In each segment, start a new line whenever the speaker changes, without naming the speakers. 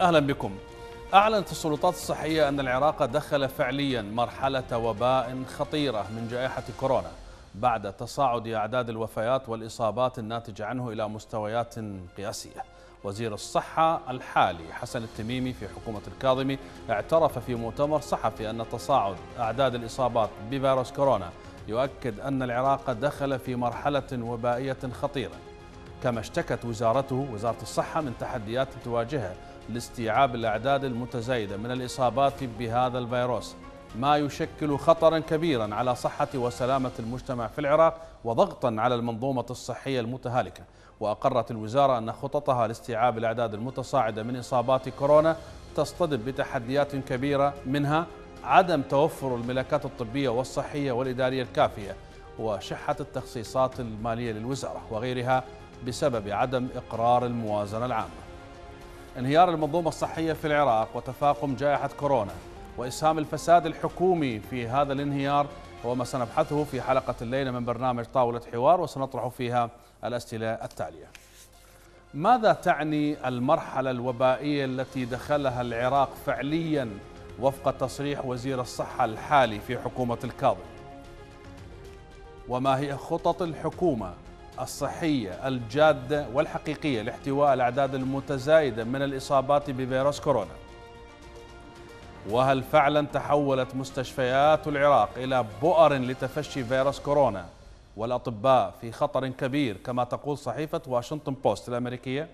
أهلا بكم أعلنت السلطات الصحية أن العراق دخل فعليا مرحلة وباء خطيرة من جائحة كورونا بعد تصاعد أعداد الوفيات والإصابات الناتجة عنه إلى مستويات قياسية وزير الصحة الحالي حسن التميمي في حكومة الكاظمي اعترف في مؤتمر صحفي أن تصاعد أعداد الإصابات بفيروس كورونا يؤكد أن العراق دخل في مرحلة وبائية خطيرة كما اشتكت وزارته وزارة الصحة من تحديات تواجهها لاستيعاب الأعداد المتزايدة من الإصابات بهذا الفيروس ما يشكل خطرا كبيرا على صحة وسلامة المجتمع في العراق وضغطا على المنظومة الصحية المتهالكة وأقرت الوزارة أن خططها لاستيعاب الأعداد المتصاعدة من إصابات كورونا تصطدم بتحديات كبيرة منها عدم توفر الملكات الطبية والصحية والإدارية الكافية وشحة التخصيصات المالية للوزارة وغيرها بسبب عدم إقرار الموازنة العامة انهيار المنظومة الصحية في العراق وتفاقم جائحة كورونا وإسهام الفساد الحكومي في هذا الانهيار هو ما سنبحثه في حلقة الليلة من برنامج طاولة حوار وسنطرح فيها الأسئلة التالية ماذا تعني المرحلة الوبائية التي دخلها العراق فعليا وفق تصريح وزير الصحة الحالي في حكومة الكاظم وما هي خطط الحكومة الصحية الجادة والحقيقية لاحتواء الأعداد المتزايدة من الإصابات بفيروس كورونا وهل فعلا تحولت مستشفيات العراق إلى بؤر لتفشي فيروس كورونا والأطباء في خطر كبير كما تقول صحيفة واشنطن بوست الأمريكية؟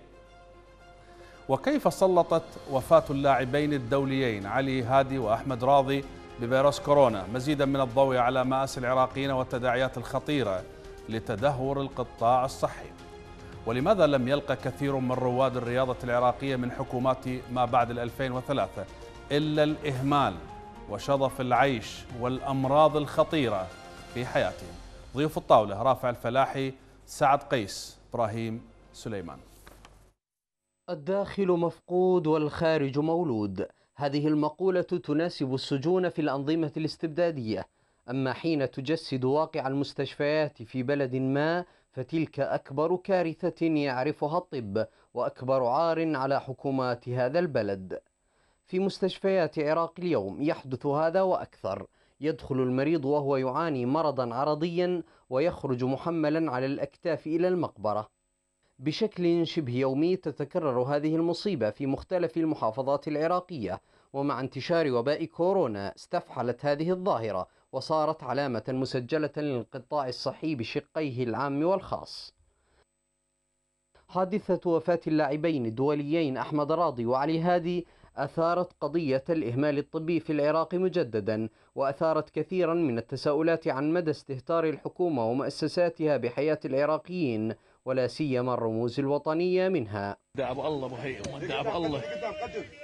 وكيف سلطت وفاة اللاعبين الدوليين علي هادي وأحمد راضي بفيروس كورونا مزيدا من الضوء على مآسي العراقيين والتداعيات الخطيرة لتدهور القطاع الصحي ولماذا لم يلقى كثير من رواد الرياضة العراقية من حكومات ما بعد 2003 إلا الإهمال وشظف العيش والأمراض الخطيرة في حياتهم ضيوف الطاولة رافع الفلاحي سعد قيس
إبراهيم سليمان الداخل مفقود والخارج مولود هذه المقولة تناسب السجون في الأنظمة الاستبدادية أما حين تجسد واقع المستشفيات في بلد ما فتلك أكبر كارثة يعرفها الطب وأكبر عار على حكومات هذا البلد في مستشفيات عراق اليوم يحدث هذا وأكثر يدخل المريض وهو يعاني مرضا عرضيا ويخرج محملا على الأكتاف إلى المقبرة بشكل شبه يومي تتكرر هذه المصيبة في مختلف المحافظات العراقية ومع انتشار وباء كورونا استفحلت هذه الظاهرة وصارت علامة مسجلة للقطاع الصحي بشقيه العام والخاص حادثة وفاة اللاعبين الدوليين أحمد راضي وعلي هادي أثارت قضية الإهمال الطبي في العراق مجددا وأثارت كثيرا من التساؤلات عن مدى استهتار الحكومة ومؤسساتها بحياة العراقيين ولا سيما الرموز الوطنية منها
دعب الله بحيه مدعب الله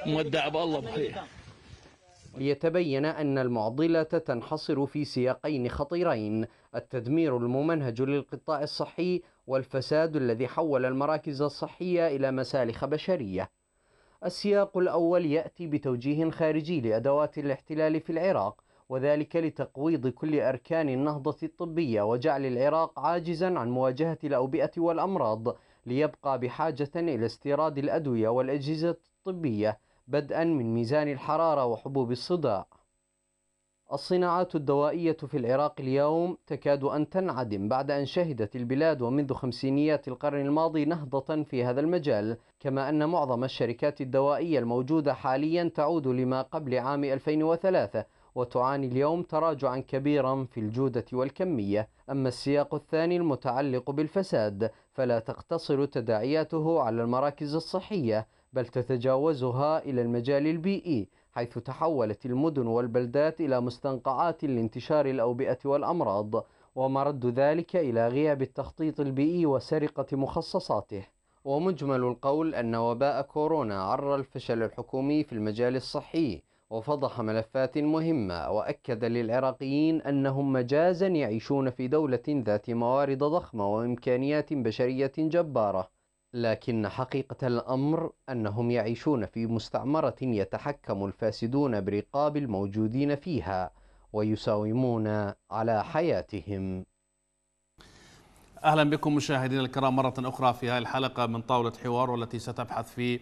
مدعب الله بحيه
ليتبين أن المعضلة تنحصر في سياقين خطيرين التدمير الممنهج للقطاع الصحي والفساد الذي حول المراكز الصحية إلى مسالخ بشرية السياق الأول يأتي بتوجيه خارجي لأدوات الاحتلال في العراق وذلك لتقويض كل أركان النهضة الطبية وجعل العراق عاجزا عن مواجهة الأوبئة والأمراض ليبقى بحاجة إلى استيراد الأدوية والأجهزة الطبية بدءا من ميزان الحرارة وحبوب الصداع الصناعات الدوائية في العراق اليوم تكاد أن تنعدم بعد أن شهدت البلاد ومنذ خمسينيات القرن الماضي نهضة في هذا المجال كما أن معظم الشركات الدوائية الموجودة حاليا تعود لما قبل عام 2003 وتعاني اليوم تراجعا كبيرا في الجودة والكمية أما السياق الثاني المتعلق بالفساد فلا تقتصر تداعياته على المراكز الصحية بل تتجاوزها إلى المجال البيئي حيث تحولت المدن والبلدات إلى مستنقعات لانتشار الأوبئة والأمراض ومرد ذلك إلى غياب التخطيط البيئي وسرقة مخصصاته ومجمل القول أن وباء كورونا عرى الفشل الحكومي في المجال الصحي وفضح ملفات مهمة وأكد للعراقيين أنهم مجازا يعيشون في دولة ذات موارد ضخمة وإمكانيات بشرية جبارة لكن حقيقة الأمر أنهم يعيشون في مستعمرة يتحكم الفاسدون برقاب الموجودين فيها ويساومون على حياتهم
أهلا بكم مشاهدينا الكرام مرة أخرى في هذه الحلقة من طاولة حوار والتي ستبحث في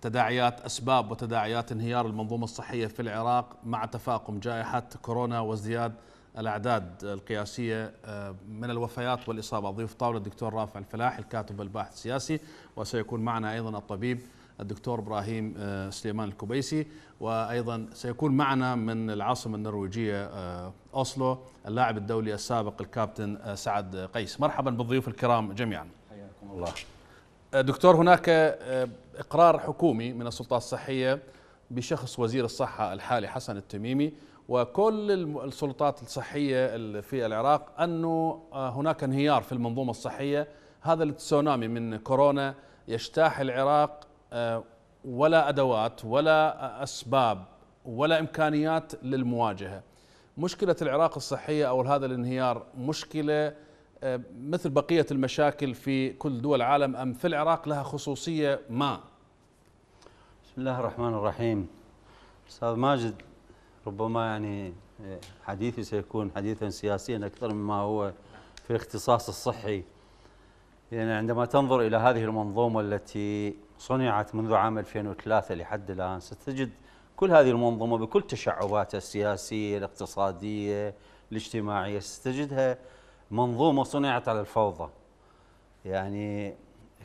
تداعيات أسباب وتداعيات انهيار المنظومة الصحية في العراق مع تفاقم جائحة كورونا وازدياد الأعداد القياسية آه، من الوفيات والإصابة ضيف طاولة الدكتور رافع الفلاح الكاتب والباحث السياسي وسيكون معنا أيضا الطبيب الدكتور ابراهيم آه، سليمان الكبيسي وايضا سيكون معنا من العاصمه النرويجيه آه، اوسلو اللاعب الدولي السابق الكابتن سعد قيس مرحبا بالضيوف الكرام جميعا حياكم الله دكتور هناك اقرار حكومي من السلطات الصحيه بشخص وزير الصحه الحالي حسن التميمي وكل السلطات الصحية في العراق أنه آه، هناك انهيار في المنظومة الصحية هذا التسونامي من كورونا يجتاح العراق آه، ولا أدوات ولا آه، أسباب ولا إمكانيات للمواجهة مشكلة العراق الصحية أو هذا الانهيار مشكلة مثل بقية المشاكل في كل دول العالم أم في العراق لها خصوصية ما
بسم الله الرحمن الرحيم أستاذ ماجد ربما يعني حديثي سيكون حديثا سياسيا أكثر مما هو في الاختصاص الصحي يعني عندما تنظر إلى هذه المنظومة التي صنعت منذ عام 2003 لحد الآن ستجد كل هذه المنظومة بكل تشعباتها السياسية الاقتصادية الاجتماعية ستجدها منظومة صنعت على الفوضى يعني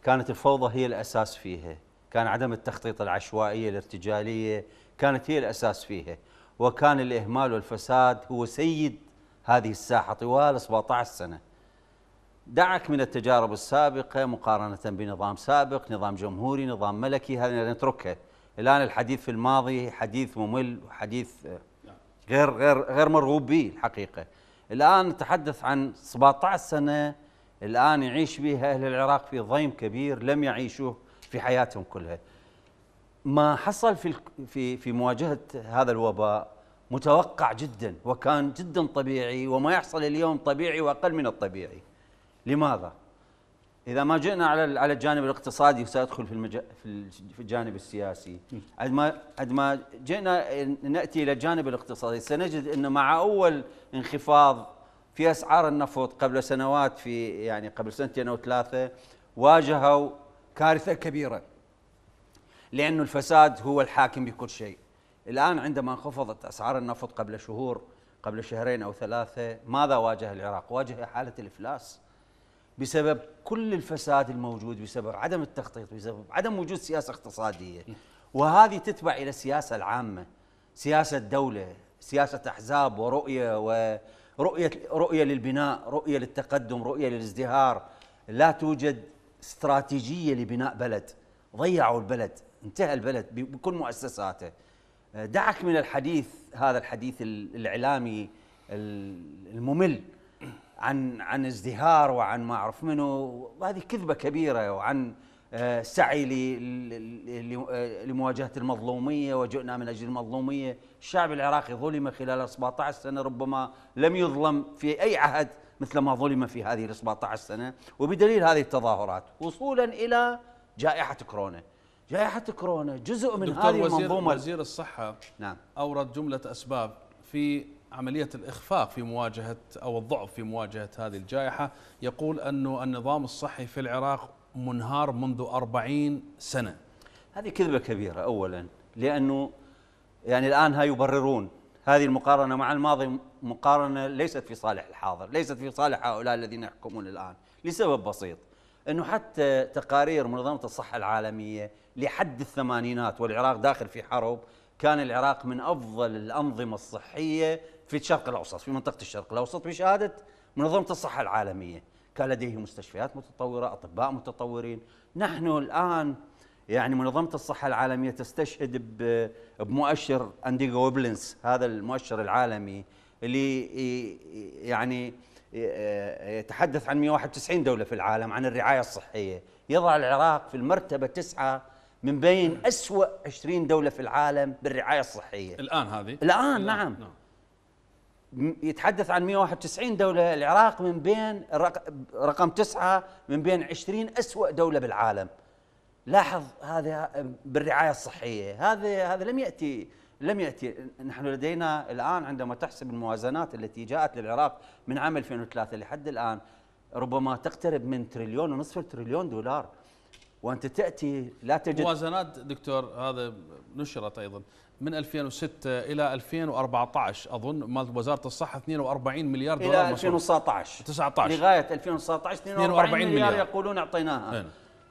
كانت الفوضى هي الأساس فيها كان عدم التخطيط العشوائية الارتجالية كانت هي الأساس فيها وكان الإهمال والفساد هو سيد هذه الساحة طوال 17 سنة دعك من التجارب السابقة مقارنة بنظام سابق نظام جمهوري نظام ملكي هذا نتركه الآن الحديث في الماضي حديث ممل وحديث غير غير غير مرغوب به الحقيقة الآن نتحدث عن 17 سنة الآن يعيش بها أهل العراق في ضيم كبير لم يعيشوه في حياتهم كلها ما حصل في في في مواجهه هذا الوباء متوقع جدا وكان جدا طبيعي وما يحصل اليوم طبيعي واقل من الطبيعي. لماذا؟ اذا ما جئنا على على الجانب الاقتصادي وسادخل في المج... في الجانب السياسي عندما ما ما جئنا ناتي الى الجانب الاقتصادي سنجد انه مع اول انخفاض في اسعار النفط قبل سنوات في يعني قبل سنتين او ثلاثه واجهوا كارثه كبيره لأنه الفساد هو الحاكم بكل شيء الآن عندما انخفضت أسعار النفط قبل شهور قبل شهرين أو ثلاثة ماذا واجه العراق؟ واجه حالة الإفلاس بسبب كل الفساد الموجود بسبب عدم التخطيط بسبب عدم وجود سياسة اقتصادية وهذه تتبع إلى السياسة العامة سياسة دولة سياسة أحزاب ورؤية ورؤية رؤية للبناء رؤية للتقدم رؤية للازدهار لا توجد استراتيجية لبناء بلد ضيعوا البلد انتهى البلد بكل مؤسساته آه، دعك من الحديث هذا الحديث الاعلامي الممل عن عن ازدهار وعن ما اعرف منه وهذه كذبه كبيره وعن آه، سعي آه، لمواجهه المظلوميه وجئنا من اجل المظلوميه، الشعب العراقي ظلم خلال 17 سنه ربما لم يظلم في اي عهد مثل ما ظلم في هذه ال 17 سنه وبدليل هذه التظاهرات وصولا الى
جائحه كورونا.
جائحة كورونا جزء
من هذه وزير المنظومة وزير الصحة نعم أورد جملة أسباب في عملية الإخفاق في مواجهة أو الضعف في مواجهة هذه الجائحة يقول أنه النظام الصحي في العراق منهار منذ أربعين سنة هذه كذبة كبيرة أولا لأنه
يعني الآن ها يبررون هذه المقارنة مع الماضي مقارنة ليست في صالح الحاضر ليست في صالح هؤلاء الذين يحكمون الآن لسبب بسيط انه حتى تقارير منظمه الصحه العالميه لحد الثمانينات والعراق داخل في حرب كان العراق من افضل الانظمه الصحيه في الشرق الاوسط في منطقه الشرق الاوسط بشهاده منظمه الصحه العالميه كان لديه مستشفيات متطوره اطباء متطورين نحن الان يعني منظمه الصحه العالميه تستشهد بمؤشر انديغو ويبلنس هذا المؤشر العالمي اللي يعني يتحدث عن 191 دولة في العالم عن الرعاية الصحية يضع العراق في المرتبة تسعة من بين أسوأ 20 دولة في العالم بالرعاية الصحية الآن هذه الآن, الآن نعم, نعم. يتحدث عن 191 دولة العراق من بين رقم تسعة من بين 20 أسوأ دولة بالعالم لاحظ هذا بالرعاية الصحية هذا هذا لم يأتي لم يأتي نحن لدينا الآن عندما تحسب الموازنات التي جاءت للعراق من عام 2003 لحد الآن ربما تقترب من تريليون ونصف تريليون دولار وانت تاتي لا تجد
موازنات دكتور هذا نشرت ايضا من 2006 الى 2014 اظن مال وزاره الصحه 42 مليار دولار الى 2019 19 لغايه
2019 42, 42 مليار, مليار يقولون اعطيناها نعم.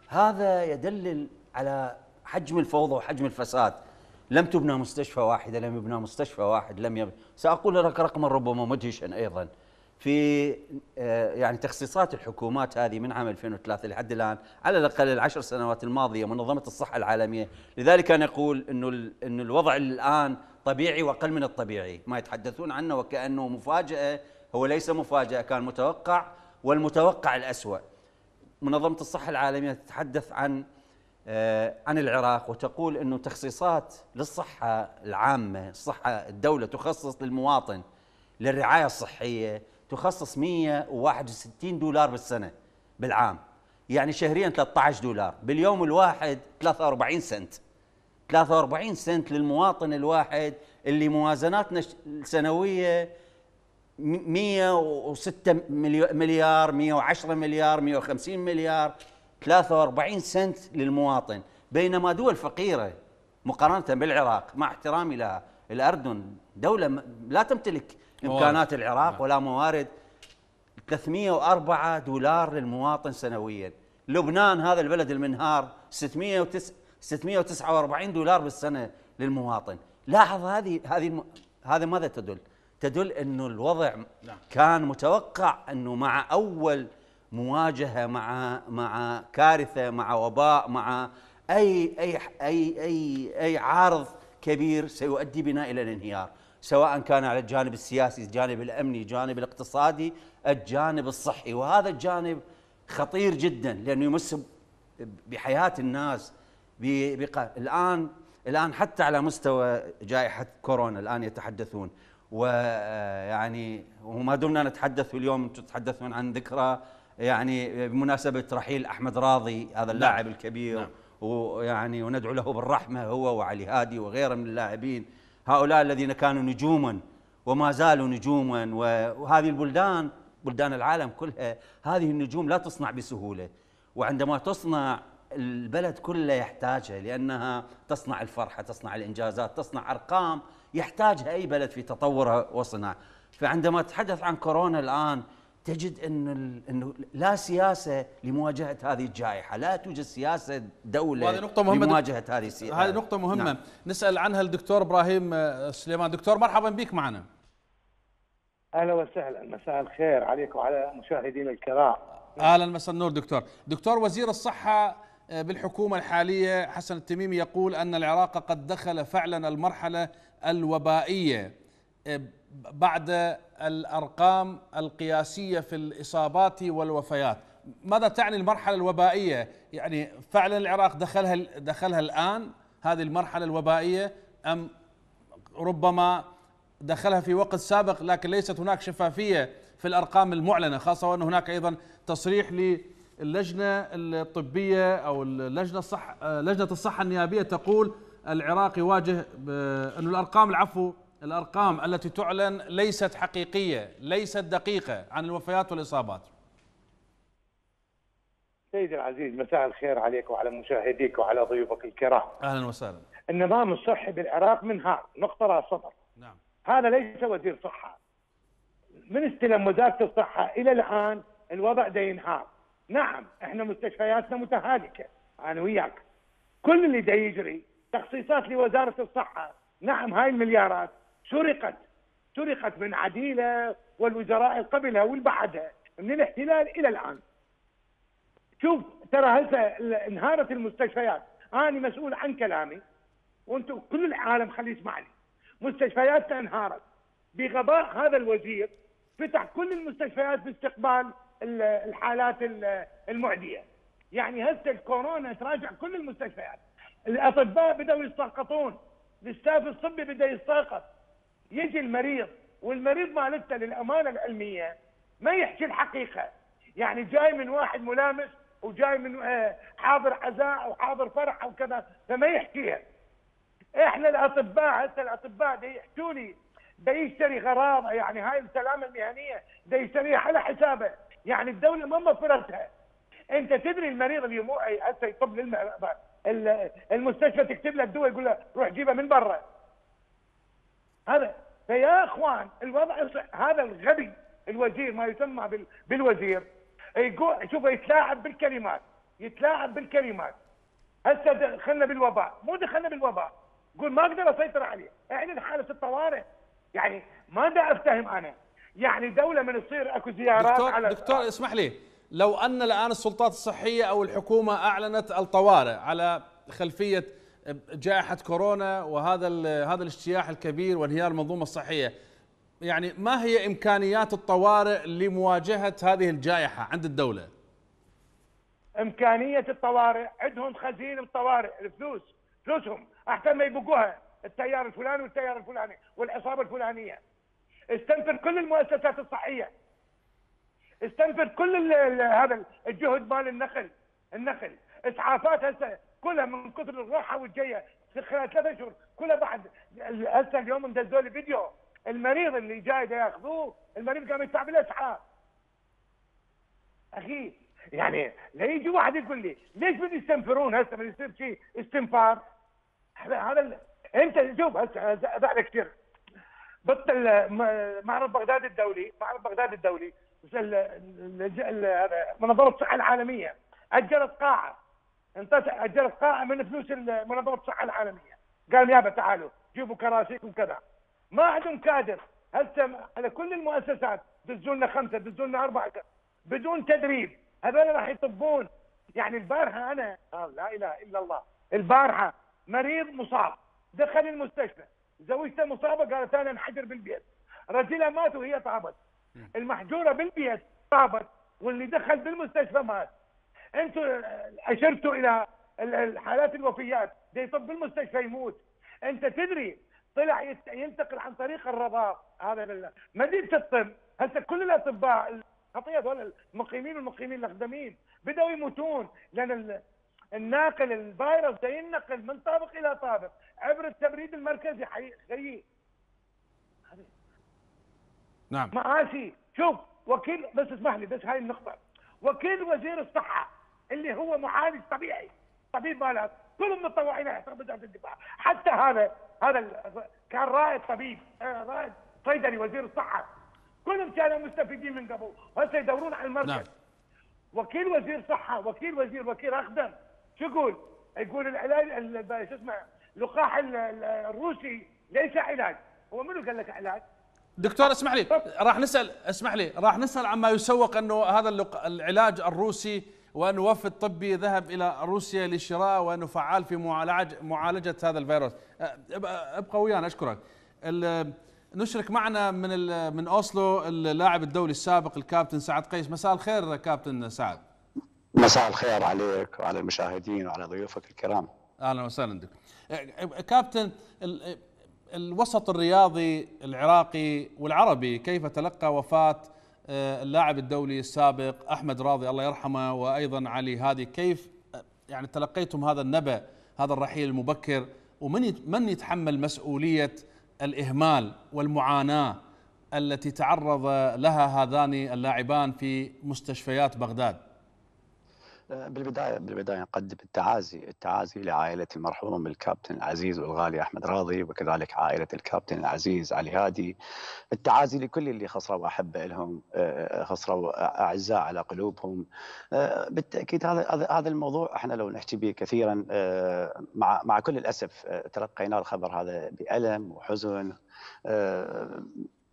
هذا يدلل على حجم الفوضى وحجم الفساد لم تبنى مستشفى واحدة لم يبنى مستشفى واحد لم يبنى سأقول لك رقما ربما مدهشا أيضا في آه، يعني تخصيصات الحكومات هذه من عام 2003 لحد الان على الاقل العشر سنوات الماضيه منظمه الصحه العالميه لذلك انا اقول انه انه الوضع الان طبيعي واقل من الطبيعي ما يتحدثون عنه وكانه مفاجاه هو ليس مفاجاه كان متوقع والمتوقع الاسوأ منظمه الصحه العالميه تتحدث عن آه، عن العراق وتقول انه تخصيصات للصحه العامه، الصحه الدوله تخصص للمواطن للرعايه الصحيه تخصص 161 دولار بالسنه بالعام، يعني شهريا 13 دولار، باليوم الواحد 43 سنت. 43 سنت للمواطن الواحد اللي موازناتنا السنويه 106 مليار 110 مليار 150 مليار 43 سنت للمواطن بينما دول فقيرة مقارنة بالعراق مع احترامي لها الأردن دولة لا تمتلك إمكانات العراق نعم. ولا موارد 304 دولار للمواطن سنويا لبنان هذا البلد المنهار 649 دولار بالسنة للمواطن لاحظ هذه هذه هذا ماذا تدل؟ تدل انه الوضع نعم. كان متوقع انه مع اول مواجهه مع مع كارثه مع وباء مع اي اي اي اي, أي عارض كبير سيؤدي بنا الى الانهيار سواء كان على الجانب السياسي الجانب الامني الجانب الاقتصادي الجانب الصحي وهذا الجانب خطير جدا لانه يمس بحياه الناس بقى الان الان حتى على مستوى جائحه كورونا الان يتحدثون ويعني وما دمنا نتحدث اليوم انتم تتحدثون عن ذكرى يعني بمناسبه رحيل احمد راضي هذا نعم. اللاعب نعم. الكبير نعم. ويعني وندعو له بالرحمه هو وعلي هادي وغيره من اللاعبين هؤلاء الذين كانوا نجوما وما زالوا نجوما وهذه البلدان بلدان العالم كلها هذه النجوم لا تصنع بسهوله وعندما تصنع البلد كله يحتاجها لانها تصنع الفرحه، تصنع الانجازات، تصنع ارقام يحتاجها اي بلد في تطورها وصناعه، فعندما تحدث عن كورونا الان تجد ان انه لا سياسه لمواجهه هذه الجائحه، لا
توجد سياسه دوله وهذه نقطة مهمة لمواجهه هذه السياسه هذه آه، نقطة مهمة نعم. نسأل عنها الدكتور ابراهيم آه، سليمان، دكتور مرحبا بك معنا.
اهلا وسهلا، مساء
الخير عليك وعلى مشاهدينا الكرام. اهلا مساء النور دكتور، دكتور وزير الصحة آه، بالحكومة الحالية حسن التميمي يقول ان العراق قد دخل فعلا المرحلة الوبائية بعد الارقام القياسيه في الاصابات والوفيات ماذا تعني المرحله الوبائيه يعني فعلا العراق دخلها دخلها الان هذه المرحله الوبائيه ام ربما دخلها في وقت سابق لكن ليست هناك شفافيه في الارقام المعلنه خاصه وان هناك ايضا تصريح للجنه الطبيه او اللجنه الصح لجنه الصحه النيابيه تقول العراق يواجه انه الارقام العفو الارقام التي تعلن ليست حقيقيه، ليست دقيقه عن الوفيات والاصابات.
سيدي العزيز مساء الخير عليك وعلى مشاهديك وعلى ضيوفك الكرام. اهلا وسهلا. النظام الصحي بالعراق منهار، نقطه راس صفر. نعم. هذا ليس وزير صحه. من استلم وزاره الصحه الى الان الوضع ده ينهار. نعم احنا مستشفياتنا متهالكه، انا وياك. كل اللي دا يجري تخصيصات لوزاره الصحه، نعم هاي المليارات سرقت سرقت من عديلة والوزراء قبلها والبعدها من الاحتلال إلى الآن شوف ترى هسه انهارت المستشفيات أنا مسؤول عن كلامي وانتم كل العالم خليه يسمعني مستشفياتنا انهارت بغباء هذا الوزير فتح كل المستشفيات باستقبال الحالات المعدية يعني هسه الكورونا تراجع كل المستشفيات الأطباء بدأوا يتساقطون الاستاف الطبي بدأ يتساقط يجي المريض والمريض مالتنا للامانه العلميه ما يحكي الحقيقه يعني جاي من واحد ملامس وجاي من آه، حاضر عزاء او حاضر فرح او كذا فما يحكيها احنا الاطباء هسه الاطباء دي يحكوا لي يشتري غراض يعني هاي السلامه المهنيه دي يشتريها على حسابه يعني الدوله ما مفرتها انت تدري المريض اللي مو هسه يطب المستشفى تكتب له الدواء يقول له روح جيبه من برا هذا فيا اخوان الوضع هذا الغبي الوزير ما يسمى بالوزير يقول شوف يتلاعب بالكلمات يتلاعب بالكلمات هسه دخلنا بالوباء مو دخلنا بالوباء يقول ما اقدر اسيطر
عليه يعني اعلن حاله الطوارئ يعني ما دا افتهم انا يعني دوله من تصير اكو زيارات دكتور على دكتور اسمح لي لو ان الان السلطات الصحيه او الحكومه اعلنت الطوارئ على خلفيه جائحه كورونا وهذا هذا الاجتياح الكبير وانهيار المنظومه الصحيه يعني ما هي امكانيات الطوارئ لمواجهه هذه الجائحه عند الدوله؟ امكانيه
الطوارئ عندهم خزين الطوارئ الفلوس فلوسهم احسن ما يبقوها التيار الفلاني والتيار الفلاني والعصابه الفلانيه استنفر كل المؤسسات الصحيه استنفر كل هذا الجهد مال النخل النخل اسعافات هسه كلها من كثر الروحه والجايه في خلال ثلاث اشهر كلها بعد هسه اليوم نزلوا لي فيديو المريض اللي جاي ياخذوه المريض قام يدفع بالاسعار اخي يعني لا يجي واحد يقول لي ليش بدي يستنفرون هسه بده يصير شيء استنفار هذا انت شوف هسه بعد كثير بطل معرض بغداد الدولي معرض بغداد الدولي هذا منظمه الصحه العالميه اجرت قاعه اجرت قاعه من فلوس منظمه الصحه العالميه قال يابا تعالوا جيبوا كراسيكم كذا ما عندهم كادر هسه على كل المؤسسات دزوا لنا خمسه دزوا لنا اربعه بدون تدريب هذول راح يطبون يعني البارحه انا آه، لا اله الا الله البارحه مريض مصاب دخل المستشفى زوجته مصابه قالت انا انحجر بالبيت رجلها مات وهي طابت المحجوره بالبيت طابت واللي دخل بالمستشفى مات انتم اشرتوا الى الحالات الوفيات ده يطب بالمستشفى يموت انت تدري طلع ينتقل عن طريق الرباط هذا مدينه الطب هسه كل الاطباء الخطيه هذول المقيمين والمقيمين الاقدمين بداوا يموتون لان الناقل الفيروس ده ينقل من طابق الى طابق عبر التبريد المركزي حي نعم معاشي شوف وكيل بس اسمح لي بس هاي النقطه وكيل وزير الصحه اللي هو معالج طبيعي طبيب مالات كل المتطوعين يحترموا وزاره الدفاع حتى هذا هذا كان رائد طبيب آه، رائد صيدلي وزير الصحه كلهم كانوا مستفيدين من قبل وهسه يدورون على المركز نعم. وكيل وزير صحه وكيل وزير وكيل اخدم شو يقول؟ يقول العلاج شو اسمه اللقاح الروسي ليس علاج هو منو قال لك علاج؟
دكتور اسمح لي أه. راح نسال اسمح لي راح نسال عما يسوق انه هذا العلاج الروسي وأن وفد طبي ذهب إلى روسيا لشراء وأنه فعال في معالجة, معالجة هذا الفيروس أه، ابقى ويانا أشكرك نشرك معنا من من اوسلو اللاعب الدولي السابق الكابتن سعد قيس مساء الخير كابتن سعد
مساء الخير عليك وعلى المشاهدين وعلى ضيوفك الكرام
اهلا وسهلا بك أه، أه، كابتن الوسط الرياضي العراقي والعربي كيف تلقى وفاه آه، اللاعب الدولي السابق احمد راضي الله يرحمه وايضا علي هادي كيف آه، يعني تلقيتم هذا النبأ هذا الرحيل المبكر ومن من يتحمل مسؤوليه الاهمال والمعاناه التي تعرض لها هذان اللاعبان في مستشفيات بغداد
بالبدايه بالبدايه نقدم التعازي التعازي لعائله المرحوم الكابتن العزيز والغالي احمد راضي وكذلك عائله الكابتن العزيز علي هادي التعازي لكل اللي خسروا احبه لهم آه، خسروا اعزاء على قلوبهم آه، بالتاكيد هذا هذا الموضوع احنا لو نحكي به كثيرا آه، مع مع كل الاسف تلقينا الخبر هذا بالم وحزن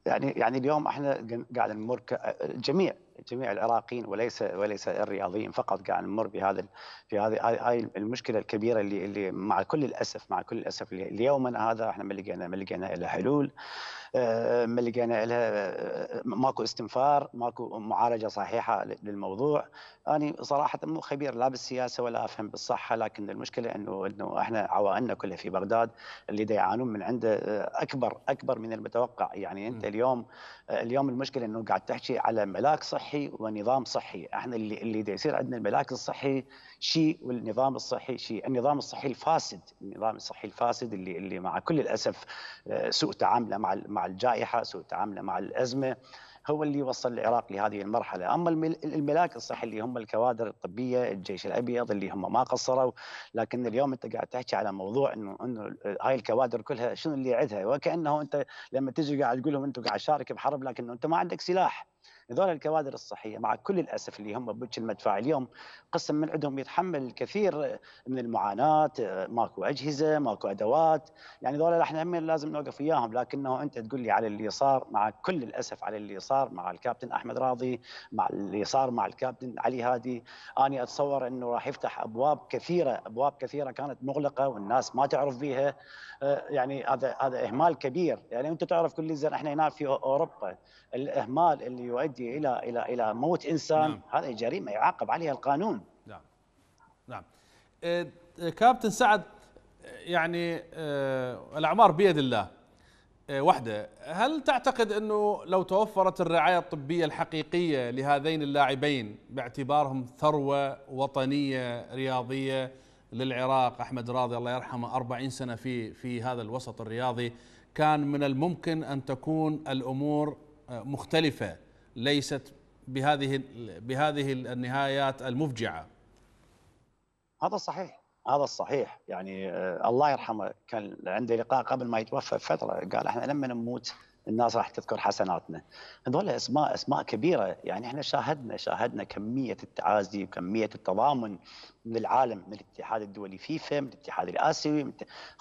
يعني يعني اليوم احنا قاعد نمر جميع جميع العراقيين وليس وليس الرياضيين فقط قاعد نمر بهذا في هذه هاي المشكله الكبيره اللي اللي مع كل الاسف مع كل الاسف اليوم هذا احنا ما لقينا ما لقينا لها حلول آه، ما لقينا لها آه، آه، ماكو استنفار ماكو معالجه صحيحه للموضوع انا صراحه مو خبير لا بالسياسه ولا افهم بالصحه لكن المشكله انه انه احنا عوائلنا كلها في بغداد اللي دا يعانون من عنده اكبر اكبر من المتوقع يعني انت اليوم اليوم المشكله انه قاعد تحكي على ملاك صحي ونظام صحي احنا اللي اللي يصير عندنا الملاك الصحي شيء والنظام الصحي شيء النظام الصحي الفاسد النظام الصحي الفاسد اللي اللي مع كل الاسف آه، سوء تعامله مع مع الجائحه سوء تعامله مع الازمه هو اللي وصل العراق لهذه المرحله، اما الملاك الصحي اللي هم الكوادر الطبيه، الجيش الابيض اللي هم ما قصروا، لكن اليوم انت قاعد تحكي على موضوع انه انه آه، هاي الكوادر كلها شنو اللي عندها؟ وكانه انت لما تجي قاعد تقول لهم انتم قاعد تشارك بحرب لكن انت ما عندك سلاح. هذول الكوادر الصحيه مع كل الاسف اللي هم بوجه المدفع اليوم قسم من عندهم يتحمل الكثير من المعاناه ماكو اجهزه ماكو ادوات يعني هذول احنا هم لازم نوقف وياهم لكنه انت تقول لي على اللي صار مع كل الاسف على اللي صار مع الكابتن احمد راضي مع اللي صار مع الكابتن علي هادي انا اتصور انه راح يفتح ابواب كثيره ابواب كثيره كانت مغلقه والناس ما تعرف بيها آه، يعني هذا هذا اهمال كبير يعني انت تعرف كل زين احنا هنا في اوروبا الاهمال اللي يؤدي الى الى الى موت انسان نعم. هذه جريمه يعاقب عليها القانون
نعم نعم آه، كابتن سعد يعني آه، الاعمار بيد الله آه، وحده هل تعتقد انه لو توفرت الرعايه الطبيه الحقيقيه لهذين اللاعبين باعتبارهم ثروه وطنيه رياضيه للعراق احمد راضي الله يرحمه 40 سنه في في هذا الوسط الرياضي كان من الممكن ان تكون الامور آه، مختلفة ليست بهذه بهذه النهايات المفجعة
هذا صحيح هذا الصحيح يعني آه، الله يرحمه كان عنده لقاء قبل ما يتوفى بفتره قال احنا لما نموت الناس راح تذكر حسناتنا هذول اسماء اسماء كبيره يعني احنا شاهدنا شاهدنا كميه التعازي وكميه التضامن من العالم من الاتحاد الدولي فيفا من الاتحاد الاسيوي من...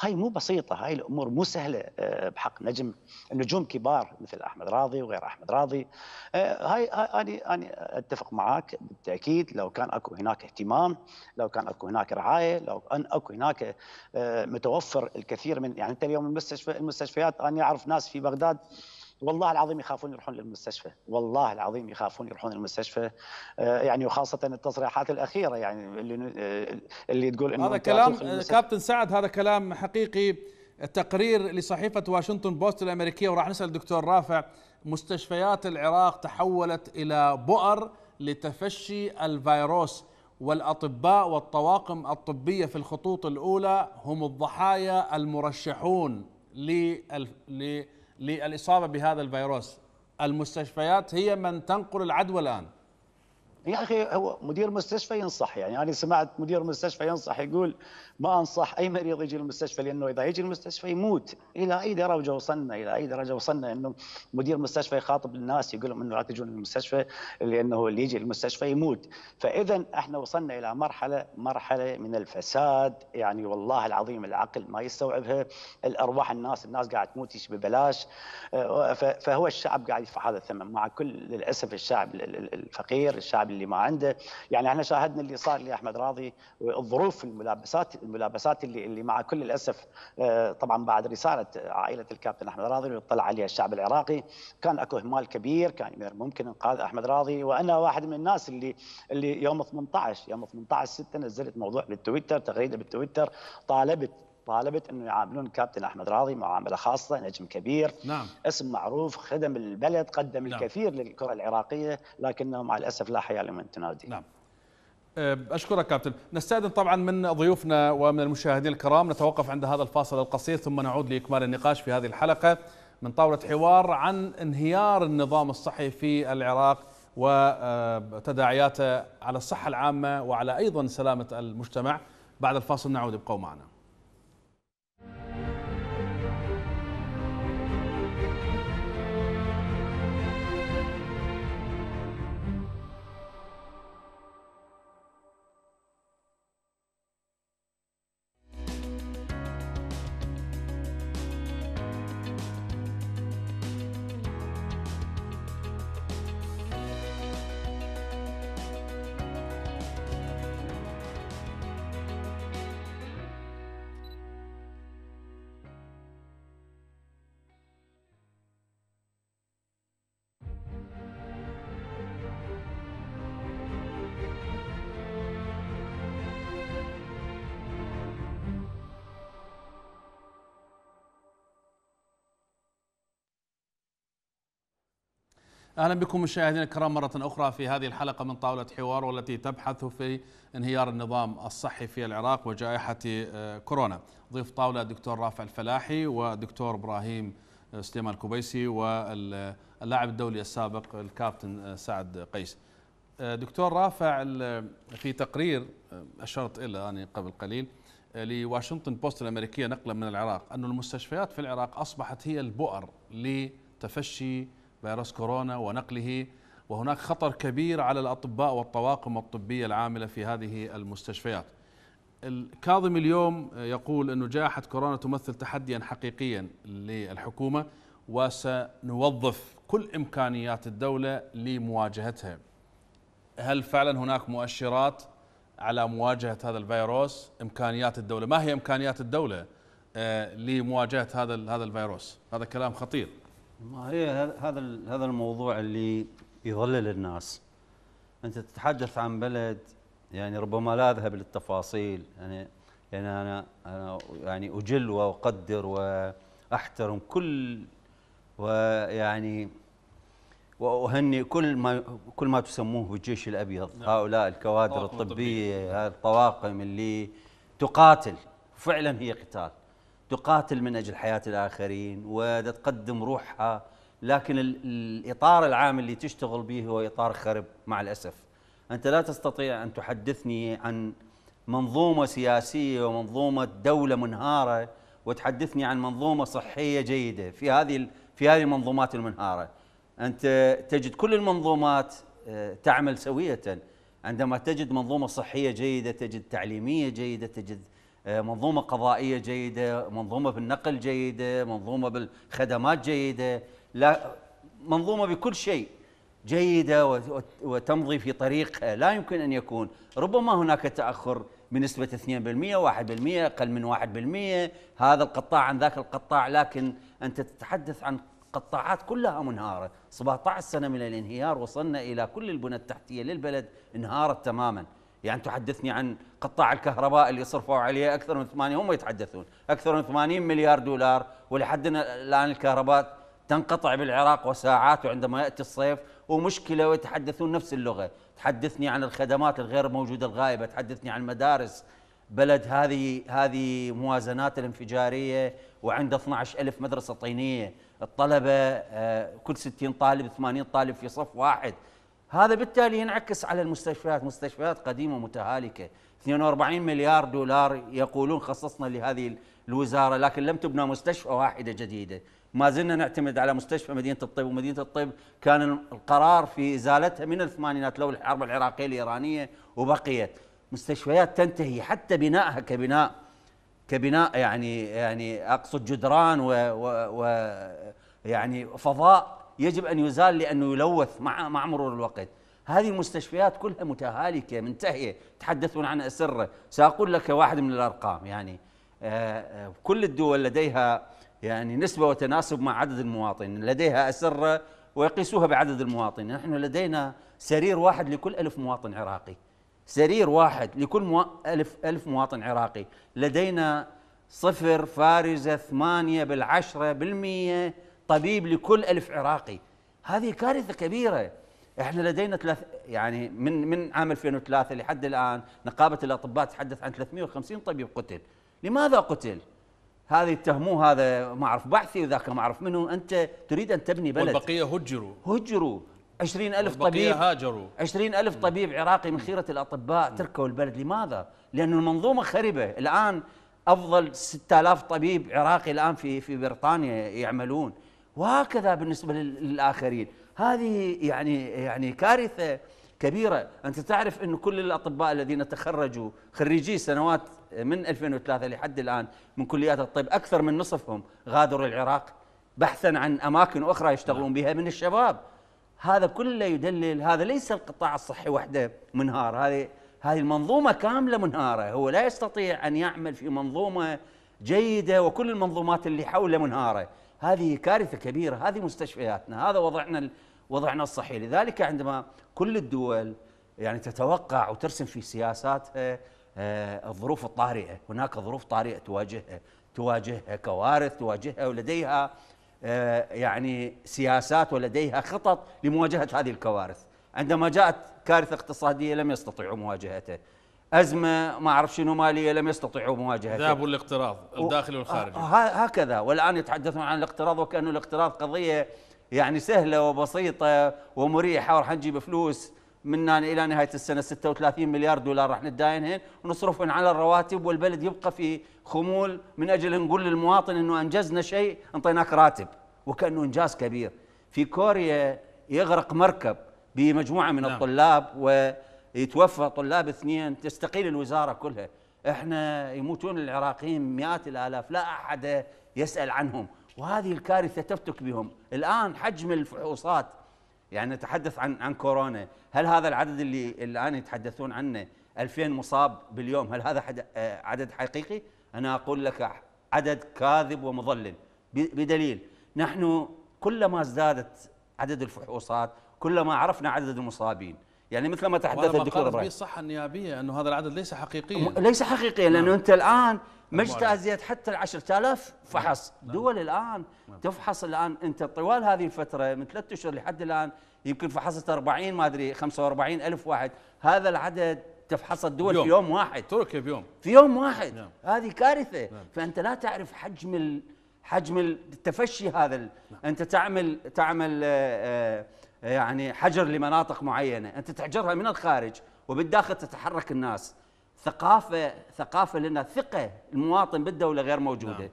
هاي مو بسيطه هاي الامور مو سهله آه، بحق نجم نجوم كبار مثل احمد راضي وغير احمد راضي آه، هاي انا انا اتفق معك بالتاكيد لو كان اكو هناك اهتمام لو كان اكو هناك رعايه لو ان اكو هناك آه، متوفر الكثير من يعني انت اليوم المستشفى المستشفيات انا اعرف ناس في بغداد والله العظيم يخافون يروحون للمستشفى والله العظيم يخافون يروحون للمستشفى آه، يعني وخاصه التصريحات الاخيره يعني اللي آه، اللي تقول انه هذا كلام آه، كابتن
سعد هذا كلام حقيقي تقرير لصحيفه واشنطن بوست الامريكيه وراح نسال الدكتور رافع مستشفيات العراق تحولت الى بؤر لتفشي الفيروس والاطباء والطواقم الطبيه في الخطوط الاولى هم الضحايا المرشحون لل للاصابه بهذا الفيروس المستشفيات هي من تنقل العدوى الان
يا اخي هو مدير مستشفى ينصح يعني انا سمعت مدير مستشفى ينصح يقول ما انصح اي مريض يجي المستشفى لانه اذا يجي المستشفى يموت الى اي درجه وصلنا الى اي درجه وصلنا انه مدير مستشفى يخاطب الناس يقول لهم انه لا تجون المستشفى لانه اللي يجي المستشفى يموت فاذا احنا وصلنا الى مرحله مرحله من الفساد يعني والله العظيم العقل ما يستوعبها الارواح الناس الناس قاعد تموت ببلاش فهو الشعب قاعد يدفع هذا الثمن مع كل للاسف الشعب الفقير الشعب اللي ما عنده يعني احنا شاهدنا اللي صار لاحمد راضي الظروف الملابسات الملابسات اللي اللي مع كل الاسف آه، طبعا بعد رساله عائله الكابتن احمد راضي اللي اطلع عليها الشعب العراقي كان اكو اهمال كبير كان من الممكن انقاذ احمد راضي وانا واحد من الناس اللي اللي يوم 18 يوم 18 6 نزلت موضوع بالتويتر تغريده بالتويتر طالبت طالبت انه يعاملون كابتن احمد راضي معامله خاصه نجم كبير نعم. اسم معروف خدم البلد قدم نعم. الكثير للكره العراقيه لكنه مع الاسف لا حياه لمن تنادي نعم
أه، اشكرك كابتن نستاذن طبعا من ضيوفنا ومن المشاهدين الكرام نتوقف عند هذا الفاصل القصير ثم نعود لاكمال النقاش في هذه الحلقه من طاوله حوار عن انهيار النظام الصحي في العراق وتداعياته أه، على الصحه العامه وعلى ايضا سلامه المجتمع بعد الفاصل نعود ابقوا معنا اهلا بكم مشاهدينا الكرام مره اخرى في هذه الحلقه من طاوله حوار والتي تبحث في انهيار النظام الصحي في العراق وجائحه آه، كورونا. ضيف طاوله الدكتور رافع الفلاحي والدكتور ابراهيم آه، سليمان الكبيسي واللاعب الدولي السابق الكابتن آه، سعد قيس. دكتور رافع في تقرير اشرت الى يعني قبل قليل لواشنطن بوست الامريكيه نقلا من العراق ان المستشفيات في العراق اصبحت هي البؤر لتفشي فيروس كورونا ونقله وهناك خطر كبير على الأطباء والطواقم الطبية العاملة في هذه المستشفيات الكاظم اليوم يقول أن جائحة كورونا تمثل تحديا حقيقيا للحكومة وسنوظف كل إمكانيات الدولة لمواجهتها هل فعلا هناك مؤشرات على مواجهة هذا الفيروس إمكانيات الدولة ما هي إمكانيات الدولة آه، لمواجهة هذا هذا الفيروس هذا كلام خطير
ما هي هذا هذا الموضوع اللي يضلل الناس انت تتحدث عن بلد يعني ربما لا اذهب للتفاصيل يعني يعني انا انا يعني اجل واقدر واحترم كل ويعني واهني كل ما كل ما تسموه بالجيش الابيض نعم. هؤلاء الكوادر الطبيه الطواقم اللي تقاتل فعلا هي قتال تقاتل من أجل حياة الآخرين وتقدم روحها لكن الإطار العام اللي تشتغل به هو إطار خرب مع الأسف أنت لا تستطيع أن تحدثني عن منظومة سياسية ومنظومة دولة منهارة وتحدثني عن منظومة صحية جيدة في هذه في هذه المنظومات المنهارة أنت تجد كل المنظومات آه، تعمل سوية عندما تجد منظومة صحية جيدة تجد تعليمية جيدة تجد آه، منظومة قضائية جيدة منظومة بالنقل جيدة منظومة بالخدمات جيدة لا منظومة بكل شيء جيدة وتمضي في طريقها لا يمكن أن يكون ربما هناك تأخر بنسبة 2% 1% أقل من 1% هذا القطاع عن ذاك القطاع لكن أنت تتحدث عن قطاعات كلها منهارة 17 سنة من الانهيار وصلنا إلى كل البنى التحتية للبلد انهارت تماماً يعني تحدثني عن قطاع الكهرباء اللي صرفوا عليه اكثر من 8 هم يتحدثون اكثر من 80 مليار دولار ولحد الان الكهرباء تنقطع بالعراق وساعات وعندما ياتي الصيف ومشكله ويتحدثون نفس اللغه تحدثني عن الخدمات الغير موجوده الغائبه تحدثني عن المدارس بلد هذه هذه موازنات الانفجاريه وعنده 12 ألف مدرسه طينيه الطلبه آه، كل 60 طالب 80 طالب في صف واحد هذا بالتالي ينعكس على المستشفيات مستشفيات قديمة متهالكة 42 مليار دولار يقولون خصصنا لهذه الوزارة لكن لم تبنى مستشفى واحدة جديدة ما زلنا نعتمد على مستشفى مدينة الطب ومدينة الطب كان القرار في إزالتها من الثمانينات لو الحرب العراقية الإيرانية وبقيت مستشفيات تنتهي حتى بنائها كبناء كبناء يعني يعني أقصد جدران و, و, و يعني فضاء يجب أن يزال لأنه يلوث مع مع مرور الوقت هذه المستشفيات كلها متهالكة منتهية تحدثون عن أسرة سأقول لك واحد من الأرقام يعني آه، آه، كل الدول لديها يعني نسبة وتناسب مع عدد المواطنين لديها أسرة ويقيسوها بعدد المواطنين نحن لدينا سرير واحد لكل ألف مواطن عراقي سرير واحد لكل مو... ألف, ألف مواطن عراقي لدينا صفر فارزة ثمانية بالعشرة بالمية طبيب لكل ألف عراقي هذه كارثة كبيرة احنا لدينا ثلاث يعني من من عام 2003 لحد الان نقابه الاطباء تحدث عن 350 طبيب قتل، لماذا قتل؟ هذا يتهموه هذا ما اعرف بحثي وذاك ما اعرف منه انت تريد ان تبني بلد والبقيه هجروا هجروا 20000 طبيب هاجروا 20000 طبيب عراقي من خيره الاطباء تركوا البلد لماذا؟ لأن المنظومه خربه الان افضل 6000 طبيب عراقي الان في في بريطانيا يعملون وهكذا بالنسبة للآخرين هذه يعني يعني كارثة كبيرة أنت تعرف أن كل الأطباء الذين تخرجوا خريجي سنوات من 2003 لحد الآن من كليات الطب أكثر من نصفهم غادروا العراق بحثا عن أماكن أخرى يشتغلون نعم. بها من الشباب هذا كله يدلل هذا ليس القطاع الصحي وحده منهار هذه هذه المنظومة كاملة منهارة هو لا يستطيع أن يعمل في منظومة جيدة وكل المنظومات اللي حوله منهارة هذه كارثة كبيرة هذه مستشفياتنا هذا وضعنا وضعنا الصحي لذلك عندما كل الدول يعني تتوقع وترسم في سياساتها آه، الظروف الطارئة هناك ظروف طارئة تواجهها تواجهها كوارث تواجهها ولديها آه، يعني سياسات ولديها خطط لمواجهة هذه الكوارث عندما جاءت كارثة اقتصادية لم يستطيعوا مواجهتها أزمة ما أعرف شنو مالية لم يستطيعوا مواجهتها ذهبوا
الاقتراض الداخلي والخارجي آه،
هكذا والآن يتحدثون عن الاقتراض وكأنه الاقتراض قضية يعني سهلة وبسيطة ومريحة وراح نجيب فلوس من إلى نهاية السنة 36 مليار دولار راح نداينهن ونصرفهن على الرواتب والبلد يبقى في خمول من أجل نقول للمواطن أنه أنجزنا شيء انطيناك راتب وكأنه إنجاز كبير في كوريا يغرق مركب بمجموعة من نعم. الطلاب و يتوفى طلاب اثنين تستقيل الوزاره كلها احنا يموتون العراقيين مئات الالاف لا احد يسال عنهم وهذه الكارثه تفتك بهم الان حجم الفحوصات يعني نتحدث عن عن كورونا هل هذا العدد اللي الان يتحدثون عنه 2000 مصاب باليوم هل هذا عدد حقيقي انا اقول لك عدد كاذب ومضلل بدليل نحن كلما ازدادت عدد الفحوصات كلما عرفنا عدد المصابين يعني
مثل ما تحدث الدكتور ابراهيم الصحه النيابيه انه هذا العدد ليس حقيقيا ليس حقيقيا لانه نعم. انت
الان ما اجتازيت
حتى ال 10000 فحص نعم. دول الان
نعم. تفحص الان انت طوال هذه الفتره من ثلاث اشهر لحد الان يمكن فحصت 40 ما ادري 45 الف واحد هذا العدد تفحص الدول في يوم واحد تركيا بيوم في يوم واحد نعم. هذه كارثه نعم. فانت لا تعرف حجم حجم التفشي هذا نعم. انت تعمل تعمل آآ آه، آآ آه، يعني حجر لمناطق معينه انت تحجرها من الخارج وبالداخل تتحرك الناس ثقافه ثقافه لنا ثقه المواطن بالدوله غير موجوده نعم.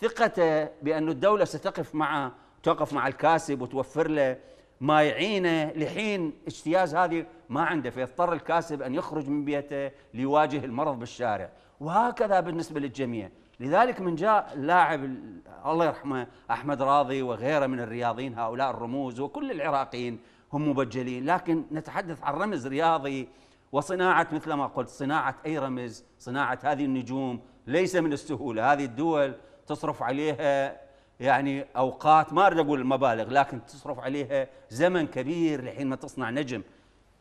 ثقته بأن الدولة ستقف معه توقف مع الكاسب وتوفر له ما يعينه لحين اجتياز هذه ما عنده فيضطر الكاسب أن يخرج من بيته ليواجه المرض بالشارع وهكذا بالنسبة للجميع لذلك من جاء اللاعب الله يرحمه احمد راضي وغيره من الرياضيين هؤلاء الرموز وكل العراقيين هم مبجلين لكن نتحدث عن رمز رياضي وصناعه مثل ما قلت صناعه اي رمز صناعه هذه النجوم ليس من السهوله هذه الدول تصرف عليها يعني اوقات ما اريد اقول مبالغ لكن تصرف عليها زمن كبير لحين ما تصنع نجم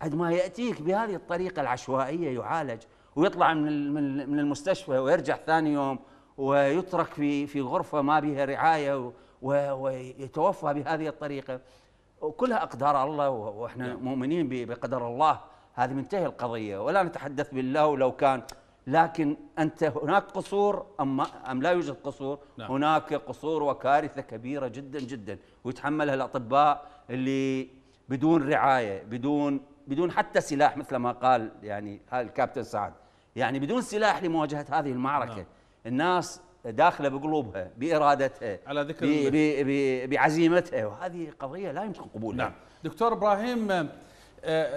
قد ما ياتيك بهذه الطريقه العشوائيه يعالج ويطلع من من المستشفى ويرجع ثاني يوم ويترك في في غرفه ما بها رعايه ويتوفى بهذه الطريقه وكلها اقدار الله واحنا نعم. مؤمنين بقدر الله هذه منتهي القضيه ولا نتحدث بالله لو كان لكن انت هناك قصور ام ام لا يوجد قصور؟ نعم. هناك قصور وكارثه كبيره جدا جدا ويتحملها الاطباء اللي بدون رعايه بدون بدون حتى سلاح مثل ما قال يعني الكابتن سعد يعني بدون سلاح لمواجهه هذه المعركه نعم. الناس داخله بقلوبها بارادتها على ذكر بي بي
بي بعزيمتها وهذه قضيه لا يمكن قبولها نعم دكتور ابراهيم آه،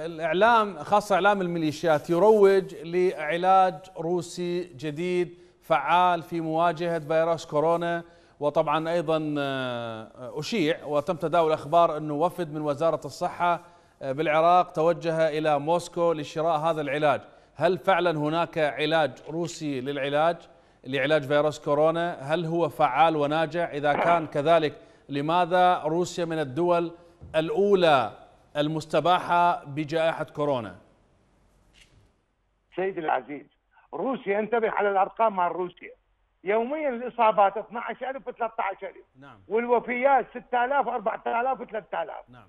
الاعلام خاصه اعلام الميليشيات يروج لعلاج روسي جديد فعال في مواجهه فيروس كورونا وطبعا ايضا آه، اشيع وتم تداول اخبار انه وفد من وزاره الصحه آه، بالعراق توجه الى موسكو لشراء هذا العلاج، هل فعلا هناك علاج روسي للعلاج؟ لعلاج فيروس كورونا هل هو فعال وناجح إذا كان كذلك لماذا روسيا من الدول الأولى المستباحة بجائحة كورونا
سيدي العزيز
روسيا انتبه
على الأرقام مع روسيا يوميا الإصابات 12000 و 13000 نعم. والوفيات 6000 4000 و 3000 نعم.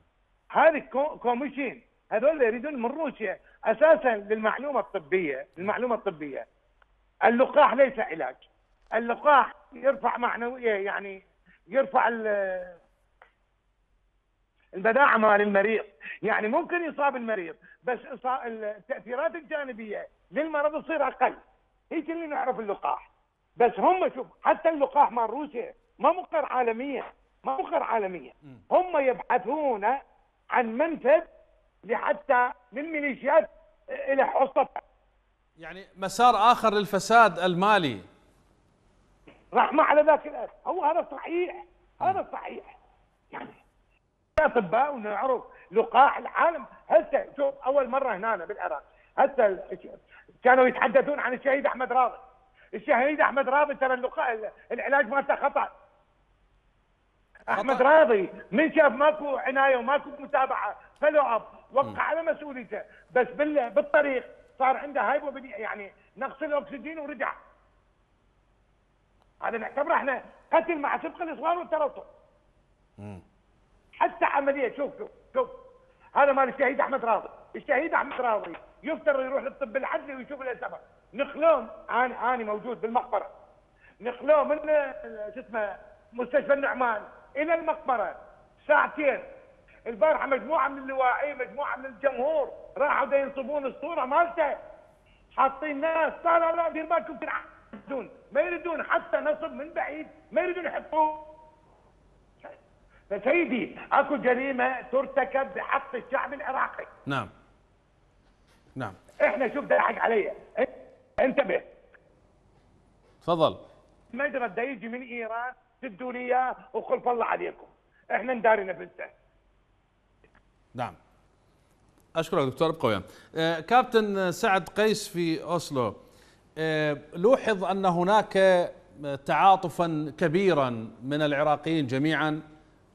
هذه كوميشين هذول يريدون من روسيا اساسا للمعلومه الطبيه المعلومه الطبيه اللقاح ليس علاج اللقاح يرفع معنويه يعني يرفع البداعه مال المريض يعني ممكن يصاب المريض بس التاثيرات الجانبيه للمرض تصير اقل هيك اللي نعرف اللقاح بس هم شوف حتى اللقاح مال روسيا ما مقر عالميا ما مقر عالميا هم يبحثون عن منفذ لحتى من ميليشيات الى حصتها
يعني مسار اخر للفساد المالي
رحمه على ذاك الاسد هو هذا صحيح هذا صحيح يعني اطباء ونعرف لقاح العالم هسه شوف اول مره هنا بالعراق هسه كانوا يتحدثون عن الشهيد احمد راضي الشهيد احمد راضي ترى اللقاح العلاج مالته خطا احمد راضي من شاف ماكو عنايه وماكو متابعه فلو اب وقع على مسؤوليته بس بالطريق صار عنده هايبو يعني نقص الاكسجين ورجع هذا نعتبره احنا قتل مع سبق الاصوان والترطب حتى عمليه شوف شوف شوف هذا مال الشهيد احمد راضي الشهيد احمد راضي يفترض يروح للطب العدلي ويشوف له سبب نخلوه انا انا موجود بالمقبره نخلوه من شو اسمه مستشفى النعمان الى المقبره ساعتين البارحه مجموعه من اللواعي إيه، مجموعه من الجمهور راحوا دا ينصبون الصوره مالته حاطين ناس لا لا لا دير بالكم تنعزون ما يريدون حتى نصب من بعيد ما يريدون يحطوه فسيدي اكو جريمه ترتكب بحق الشعب العراقي
نعم نعم
احنا شوف ضحك علي انتبه تفضل المجرد ده يجي من ايران سدوا لي اياه وخلف الله عليكم احنا نداري نفسه
نعم اشكرك دكتور بقويا آه، كابتن سعد قيس في اوسلو آه، لوحظ ان هناك آه، تعاطفا كبيرا من العراقيين جميعا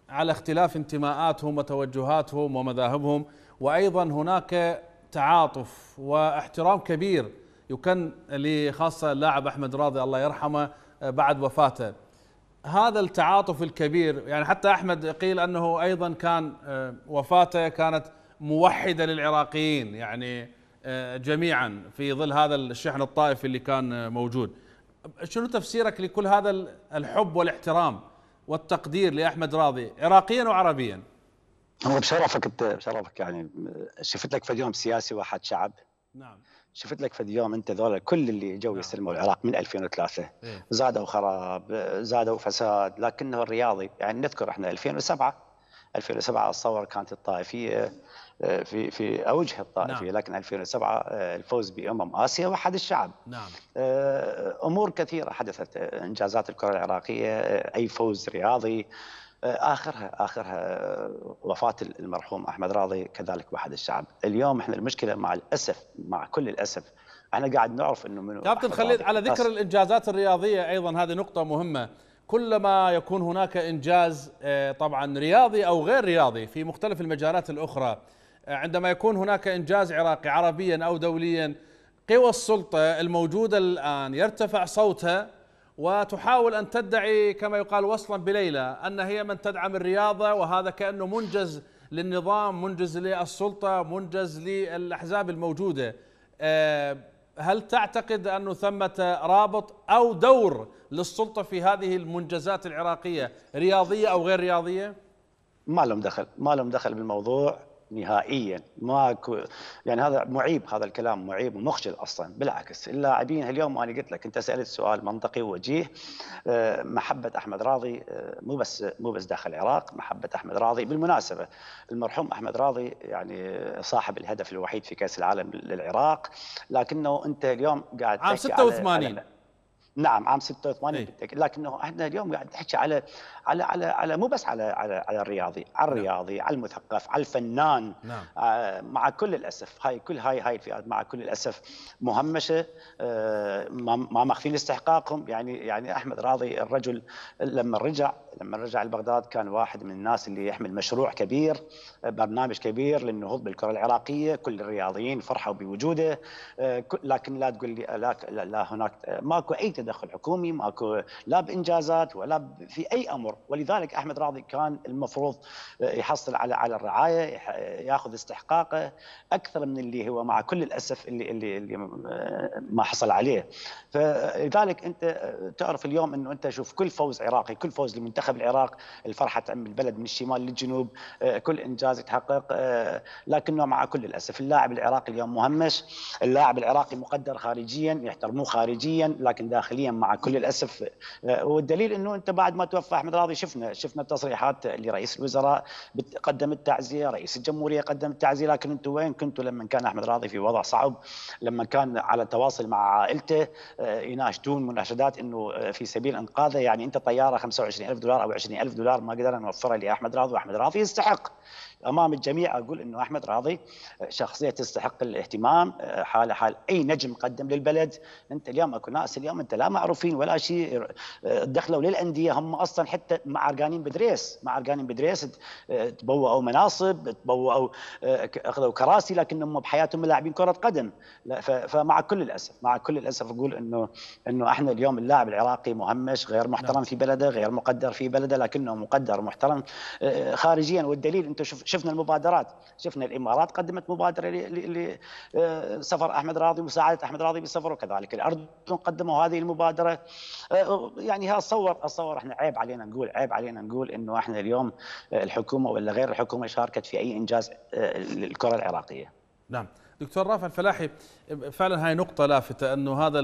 على اختلاف انتماءاتهم وتوجهاتهم ومذاهبهم وايضا هناك تعاطف واحترام كبير يكن لخاصه اللاعب احمد راضي الله يرحمه بعد وفاته هذا التعاطف الكبير يعني حتى احمد قيل انه ايضا كان آه، وفاته كانت موحده للعراقيين يعني آه، جميعا في ظل هذا الشحن الطائفي اللي كان آه، موجود شنو تفسيرك لكل هذا الحب والاحترام والتقدير لاحمد راضي عراقيا وعربيا
هو بشرفك انت بشرفك يعني شفت لك في يوم سياسي واحد شعب نعم شفت لك في اليوم انت ذولا كل اللي جو نعم. يستلموا العراق من 2003 إيه؟ زادوا خراب زادوا فساد لكنه الرياضي يعني نذكر احنا 2007 2007 اتصور كانت الطائفيه آه، في في اوجه الطائفيه نعم. لكن 2007 آه، الفوز بامم اسيا وحد الشعب نعم آه، امور كثيره حدثت انجازات الكره العراقيه اي فوز رياضي آه، اخرها اخرها آه، وفاه المرحوم احمد راضي كذلك واحد الشعب، اليوم احنا المشكله مع الاسف مع كل الاسف احنا قاعد نعرف انه منو كابتن خليل على ذكر
الانجازات الرياضيه ايضا هذه نقطه مهمه، كلما يكون هناك انجاز آه، طبعا رياضي او غير رياضي في مختلف المجالات الاخرى عندما يكون هناك انجاز عراقي عربيا او دوليا قوى السلطه الموجوده الان يرتفع صوتها وتحاول أن تدعي كما يقال وصلا بليلى أن هي من تدعم الرياضة وهذا كأنه منجز للنظام منجز للسلطة منجز للأحزاب الموجودة آه، هل تعتقد أنه ثمة رابط أو دور للسلطة في هذه المنجزات العراقية رياضية أو غير رياضية؟
ما لهم دخل ما لهم دخل بالموضوع نهائيا ما يعني هذا معيب هذا الكلام معيب ومخجل اصلا بالعكس اللاعبين اليوم انا قلت لك انت سالت سؤال منطقي ووجيه آه، محبه احمد راضي آه، مو بس مو بس داخل العراق محبه احمد راضي بالمناسبه المرحوم احمد راضي يعني صاحب الهدف الوحيد في كاس العالم للعراق لكنه انت اليوم قاعد عام 86 نعم عام 86 إيه. لكنه احنا اليوم قاعد نحكي على على على على مو بس على على على الرياضي على نعم. الرياضي على المثقف على الفنان نعم. آه، مع كل الاسف هاي كل هاي هاي الفئات مع كل الاسف مهمشه آه، ما مخفين استحقاقهم يعني يعني احمد راضي الرجل لما رجع لما رجع لبغداد كان واحد من الناس اللي يحمل مشروع كبير برنامج كبير للنهوض بالكره العراقيه كل الرياضيين فرحوا بوجوده آه، لكن لا تقول لي لا, لا هناك ماكو اي تدخل حكومي ماكو لا بانجازات ولا في اي امر ولذلك احمد راضي كان المفروض يحصل على على الرعايه ياخذ استحقاقه اكثر من اللي هو مع كل الاسف اللي اللي, اللي آه، ما حصل عليه فلذلك انت آه، تعرف اليوم انه انت شوف كل فوز عراقي كل فوز لمنتخب العراق الفرحه تعم البلد من الشمال للجنوب آه، كل انجاز يتحقق لكنه مع كل الاسف اللاعب العراقي اليوم مهمش اللاعب العراقي مقدر خارجيا يحترموه خارجيا لكن داخليا مع كل الاسف والدليل انه انت بعد ما توفى احمد راضي الماضي شفنا شفنا تصريحات لرئيس الوزراء قدم التعزيه، رئيس الجمهوريه قدم التعزيه، لكن انتم وين كنتوا لما كان احمد راضي في وضع صعب، لما كان على تواصل مع عائلته آه، يناشدون مناشدات انه آه، في سبيل انقاذه يعني انت طياره 25000 دولار او 20000 دولار ما قدرنا نوفرها لاحمد راضي واحمد راضي يستحق امام الجميع اقول انه احمد راضي آه، شخصيه تستحق الاهتمام آه، حاله حال اي نجم قدم للبلد انت اليوم اكو ناس اليوم انت لا معروفين ولا شيء آه، دخلوا للانديه هم اصلا حتى مع ارقانين بدريس مع ارقانين بدريس تبوأوا مناصب تبوأوا اخذوا كراسي لكنهم بحياتهم لاعبين كره قدم فمع كل الاسف مع كل الاسف اقول انه انه احنا اليوم اللاعب العراقي مهمش غير محترم نعم. في بلده غير مقدر في بلده لكنه مقدر محترم خارجيا والدليل انت شوف شفنا المبادرات شفنا الامارات قدمت مبادره لسفر آه، احمد راضي ومساعده احمد راضي بسفره وكذلك الاردن قدموا هذه المبادره آه، يعني اتصور اتصور احنا عيب علينا نقول عيب علينا نقول انه احنا اليوم آه، الحكومه ولا غير الحكومه شاركت في اي انجاز للكره العراقيه.
نعم. دكتور رافع الفلاحي فعلا هاي نقطة لافتة أنه هذا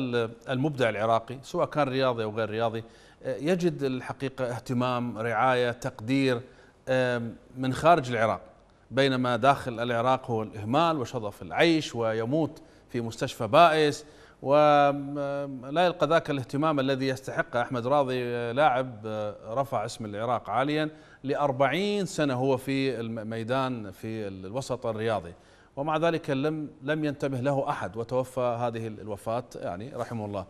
المبدع العراقي سواء كان رياضي أو غير رياضي يجد الحقيقة اهتمام رعاية تقدير من خارج العراق بينما داخل العراق هو الإهمال وشظف العيش ويموت في مستشفى بائس ولا يلقى ذاك الاهتمام الذي يستحقه أحمد راضي آه، لاعب آه، رفع اسم العراق عاليا لأربعين سنة هو في الميدان في الوسط الرياضي ومع ذلك لم لم ينتبه له أحد وتوفى هذه الوفاة يعني رحمه الله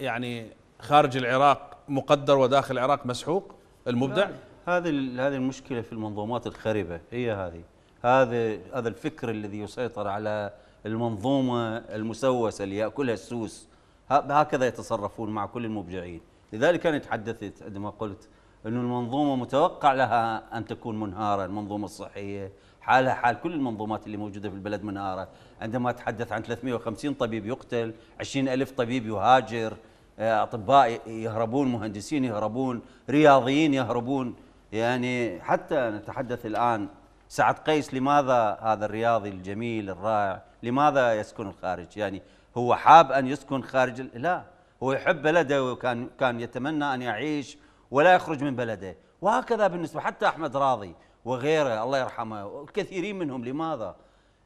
يعني خارج العراق مقدر وداخل العراق مسحوق المبدع نعم.
هذه هذه المشكله في المنظومات الخربه هي هذه هذا هذا الفكر الذي يسيطر على المنظومه المسوسه اللي ياكلها السوس هكذا يتصرفون مع كل المبدعين لذلك انا تحدثت عندما قلت أن المنظومه متوقع لها ان تكون منهاره المنظومه الصحيه حالها حال كل المنظومات اللي موجوده في البلد منهاره عندما اتحدث عن 350 طبيب يقتل 20 ألف طبيب يهاجر آه، اطباء يهربون مهندسين يهربون رياضيين يهربون يعني حتى نتحدث الآن سعد قيس لماذا هذا الرياضي الجميل الرائع لماذا يسكن الخارج يعني هو حاب أن يسكن خارج لا هو يحب بلده وكان كان يتمنى أن يعيش ولا يخرج من بلده وهكذا بالنسبة حتى أحمد راضي وغيره الله يرحمه الكثيرين منهم لماذا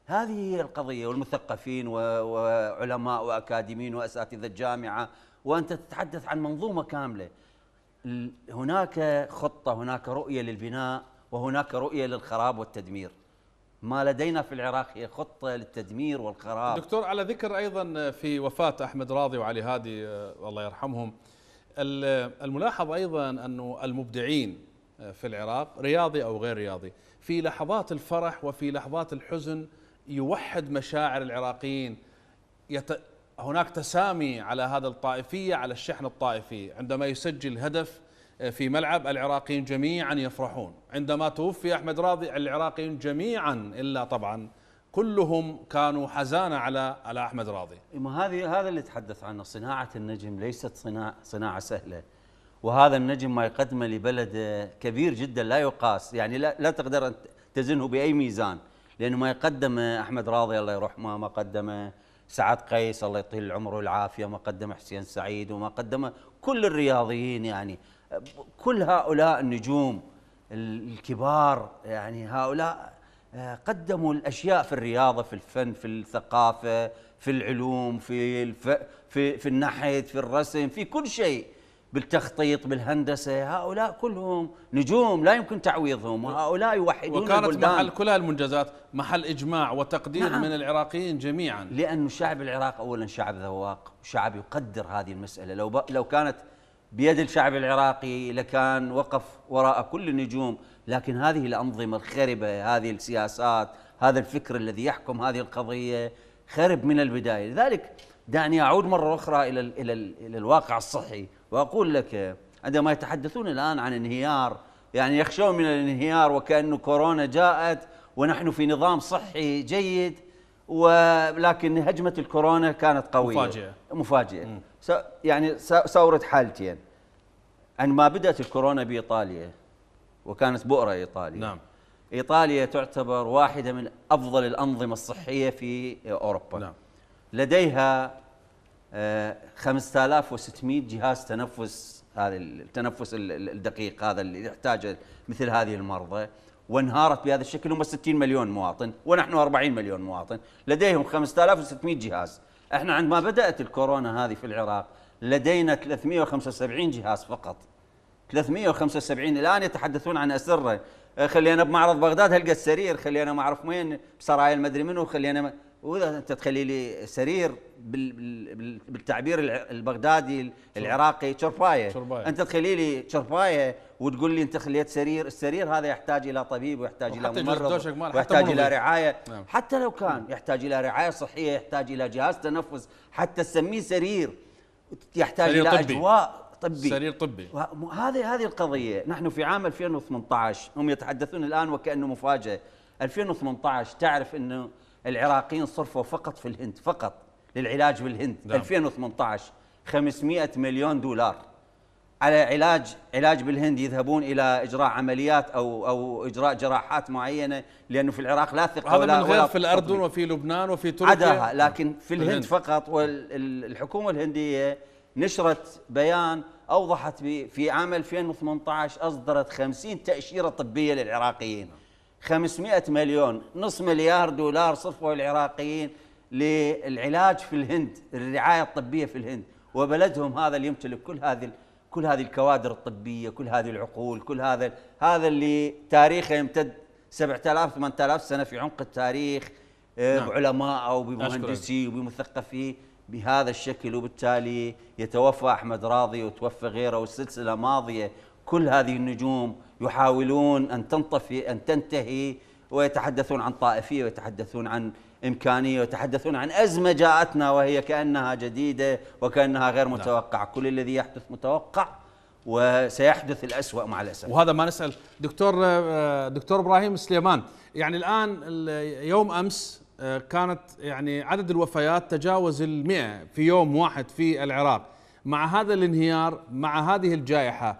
هذه هي القضية والمثقفين وعلماء وأكاديميين وأساتذة الجامعة وأنت تتحدث عن منظومة كاملة هناك خطه هناك رؤيه للبناء وهناك رؤيه للخراب والتدمير ما لدينا في العراق هي
خطه للتدمير والخراب دكتور على ذكر ايضا في وفاه احمد راضي وعلي هادي آه، الله يرحمهم الملاحظ ايضا انه المبدعين آه، في العراق رياضي او غير رياضي في لحظات الفرح وفي لحظات الحزن يوحد مشاعر العراقيين هناك تسامي على هذا الطائفية على الشحن الطائفي عندما يسجل هدف آه، في ملعب العراقيين جميعا يفرحون عندما توفي أحمد راضي العراقيين جميعا إلا طبعا كلهم كانوا حزانة على على أحمد راضي ما هذه هذا اللي تحدث عنه صناعة
النجم ليست صناعة, صناعة سهلة وهذا النجم ما يقدمه لبلده كبير جدا لا يقاس يعني لا, لا تقدر تزنه بأي ميزان لأنه ما يقدمه أحمد راضي الله يرحمه ما قدمه سعد قيس الله يطيل العمر والعافية ما قدم حسين سعيد وما قدم كل الرياضيين يعني كل هؤلاء النجوم الكبار يعني هؤلاء آه، قدموا الاشياء في الرياضه في الفن في الثقافه في العلوم في الف... في في النحت في الرسم في كل شيء بالتخطيط بالهندسه هؤلاء كلهم نجوم لا يمكن تعويضهم وهؤلاء يوحدون وكانت البلدان. محل كل المنجزات محل اجماع وتقدير نعم. من العراقيين جميعا لأن شعب العراق اولا شعب ذواق وشعب يقدر هذه المساله لو ب... لو كانت بيد الشعب العراقي لكان وقف وراء كل النجوم لكن هذه الانظمه الخربه هذه السياسات هذا الفكر الذي يحكم هذه القضيه خرب من البدايه لذلك دعني اعود مره اخرى الى الـ الى, الـ إلى الواقع الصحي وأقول لك عندما يتحدثون الآن عن انهيار يعني يخشون من الانهيار وكأنه كورونا جاءت ونحن في نظام صحي جيد ولكن هجمة الكورونا كانت قوية مفاجئة مفاجئة يعني ساورد حالتين عندما بدأت الكورونا بإيطاليا وكانت بؤرة إيطاليا نعم إيطاليا تعتبر واحدة من أفضل الأنظمة الصحية في أوروبا نعم. لديها 5600 جهاز تنفس هذا التنفس الدقيق هذا اللي يحتاجه مثل هذه المرضى وانهارت بهذا الشكل هم 60 مليون مواطن ونحن 40 مليون مواطن لديهم 5600 جهاز احنا عندما بدات الكورونا هذه في العراق لدينا 375 جهاز فقط 375 الان يتحدثون عن اسره خلينا بمعرض بغداد هلقى السرير خلينا ما اعرف وين بسرايا المدري منو خلينا واذا انت تخلي لي سرير بالتعبير البغدادي العراقي شرفايه انت تخلي لي شرفايه وتقول لي انت خليت سرير السرير هذا يحتاج الى طبيب ويحتاج الى ممرض ويحتاج الى رعايه نعم. حتى لو كان يحتاج الى رعايه صحيه يحتاج الى جهاز تنفس حتى تسميه سرير يحتاج سرير الى طبي. اجواء طبي سرير طبي هذه هذه القضيه نحن في عام 2018 هم يتحدثون الان وكانه مفاجاه 2018 تعرف انه العراقيين صرفوا فقط في الهند فقط للعلاج بالهند نعم. 2018 500 مليون دولار على علاج علاج بالهند يذهبون الى اجراء عمليات او او اجراء جراحات معينه لانه في العراق لا ثقه ولا من غير في الاردن وفي لبنان وفي تركيا عداها لكن في الهند, الهند. فقط والحكومه الهنديه نشرت بيان اوضحت في عام 2018 اصدرت 50 تاشيره طبيه للعراقيين 500 مليون نصف مليار دولار صرفوا العراقيين للعلاج في الهند الرعاية الطبية في الهند وبلدهم هذا اللي يمتلك كل هذه كل هذه الكوادر الطبية كل هذه العقول كل هذا هذا اللي تاريخه يمتد 7000 8000 سنة في عمق التاريخ آه، نعم. بعلماء بمهندسي وبمثقفي بهذا الشكل وبالتالي يتوفى أحمد راضي وتوفى غيره والسلسلة ماضية كل هذه النجوم يحاولون أن تنطفي أن تنتهي ويتحدثون عن طائفية ويتحدثون عن إمكانية ويتحدثون عن أزمة جاءتنا وهي كأنها جديدة وكأنها غير نعم. متوقعة كل الذي يحدث متوقع وسيحدث الأسوأ مع الأسف
وهذا ما نسأل دكتور دكتور إبراهيم سليمان يعني الآن يوم أمس آه، كانت يعني عدد الوفيات تجاوز المئة في يوم واحد في العراق مع هذا الانهيار مع هذه الجائحة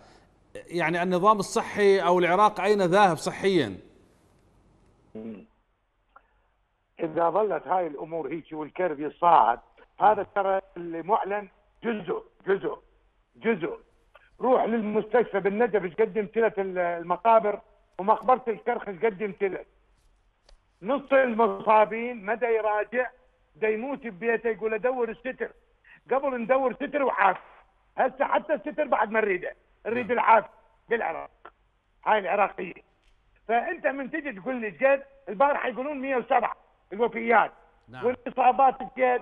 يعني النظام الصحي او العراق اين ذاهب صحيا؟
اذا ظلت هاي الامور هيك والكرب يتصاعد هذا ترى اللي معلن جزء جزء جزء روح للمستشفى بالنجف ايش قد امتلت المقابر ومقبره الكرخ ايش قد امتلت نص المصابين مدى يراجع دا يموت ببيته يقول ادور الستر قبل ندور ستر وعاف هسه حتى الستر بعد ما نريده نريد نعم. العفو للعراق هاي العراقيه فانت من تجي تقول لي جد البارحه يقولون 107 الوفيات نعم. والاصابات جد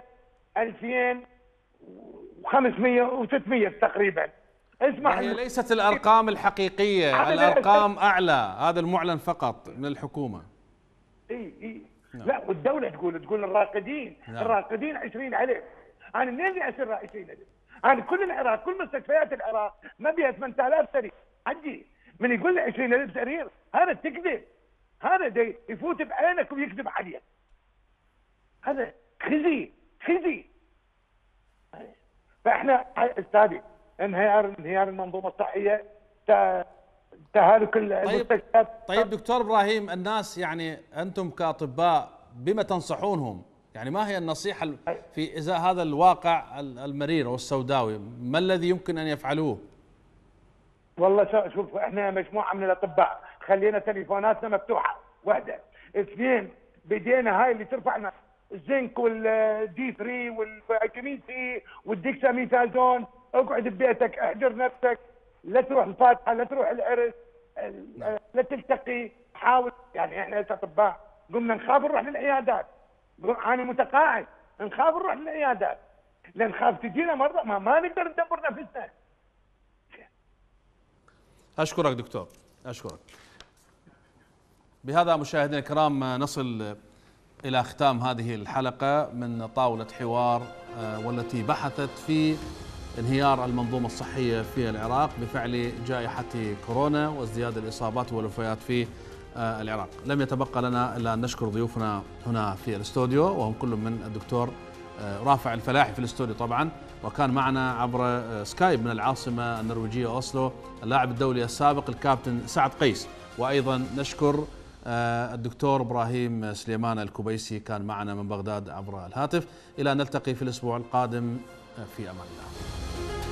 2500 و600 تقريبا اسمع هي ليست الارقام
الحقيقيه الارقام اعلى هذا المعلن فقط من الحكومه
اي اي نعم. لا والدوله تقول تقول الراقدين نعم. الراقدين 20 انا منين اسر 20 انا كل العراق كل مستشفيات العراق ما بها 8000 سرير عندي من يقول لي 20000 سرير هذا تكذب هذا دي يفوت بعينك ويكذب عليك هذا خزي خزي فاحنا استاذي انهيار انهيار المنظومه الصحيه تهالك طيب، المستشفيات
طيب, طيب دكتور ابراهيم الناس يعني انتم كاطباء بما تنصحونهم يعني ما هي النصيحة في إزاء هذا الواقع المرير والسوداوي ما الذي يمكن أن يفعلوه
والله شوف احنا مجموعة من الأطباء خلينا تليفوناتنا مفتوحة واحدة اثنين بدينا هاي اللي ترفعنا الزنك والدي 3 والفيتامين سي والديكساميتازون اقعد ببيتك احجر نفسك لا تروح الفاتحه لا تروح العرس نعم. لا تلتقي حاول يعني احنا كاطباء قمنا نخاف نروح للعيادات انا متقاعد نخاف نروح للعيادات لان خاف تجينا مرضى ما, ما نقدر ندبر نفسنا
اشكرك دكتور اشكرك بهذا مشاهدينا الكرام نصل الى ختام هذه الحلقه من طاوله حوار آه، والتي بحثت في انهيار المنظومه الصحيه في العراق بفعل جائحه كورونا وازدياد الاصابات والوفيات فيه آه، العراق لم يتبقى لنا إلا أن نشكر ضيوفنا هنا في الاستوديو وهم كل من الدكتور آه، رافع الفلاحي في الاستوديو طبعا وكان معنا عبر آه، سكايب من العاصمة النرويجية أوسلو اللاعب الدولي السابق الكابتن سعد قيس وأيضا نشكر الدكتور إبراهيم سليمان الكبيسي كان معنا من بغداد عبر الهاتف إلى أن نلتقي في الأسبوع القادم في أمان الله